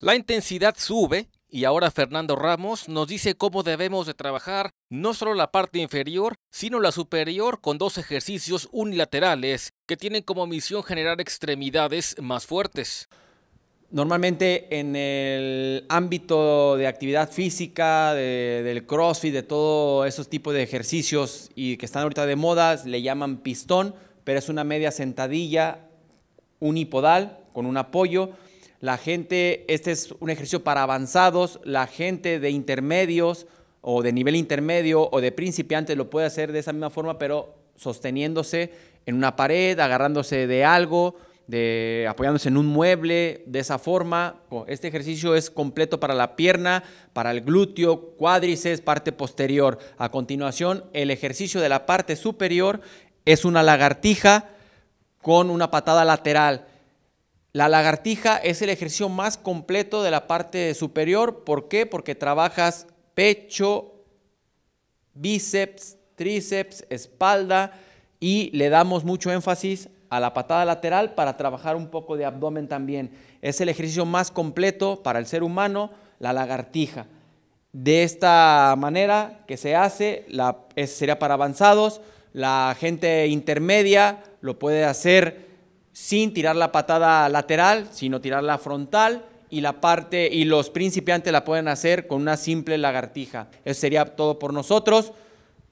La intensidad sube y ahora Fernando Ramos nos dice cómo debemos de trabajar no solo la parte inferior, sino la superior con dos ejercicios unilaterales que tienen como misión generar extremidades más fuertes. Normalmente en el ámbito de actividad física, del crossfit, de todo esos tipos de ejercicios y que están ahorita de modas, le llaman pistón, pero es una media sentadilla unipodal con un apoyo la gente, este es un ejercicio para avanzados, la gente de intermedios o de nivel intermedio o de principiantes lo puede hacer de esa misma forma, pero sosteniéndose en una pared, agarrándose de algo, de, apoyándose en un mueble, de esa forma. Este ejercicio es completo para la pierna, para el glúteo, cuádriceps, parte posterior. A continuación, el ejercicio de la parte superior es una lagartija con una patada lateral la lagartija es el ejercicio más completo de la parte superior. ¿Por qué? Porque trabajas pecho, bíceps, tríceps, espalda y le damos mucho énfasis a la patada lateral para trabajar un poco de abdomen también. Es el ejercicio más completo para el ser humano, la lagartija. De esta manera que se hace, sería para avanzados, la gente intermedia lo puede hacer sin tirar la patada lateral, sino tirar la frontal y la parte y los principiantes la pueden hacer con una simple lagartija. Eso sería todo por nosotros.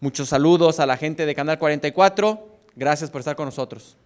Muchos saludos a la gente de Canal 44. Gracias por estar con nosotros.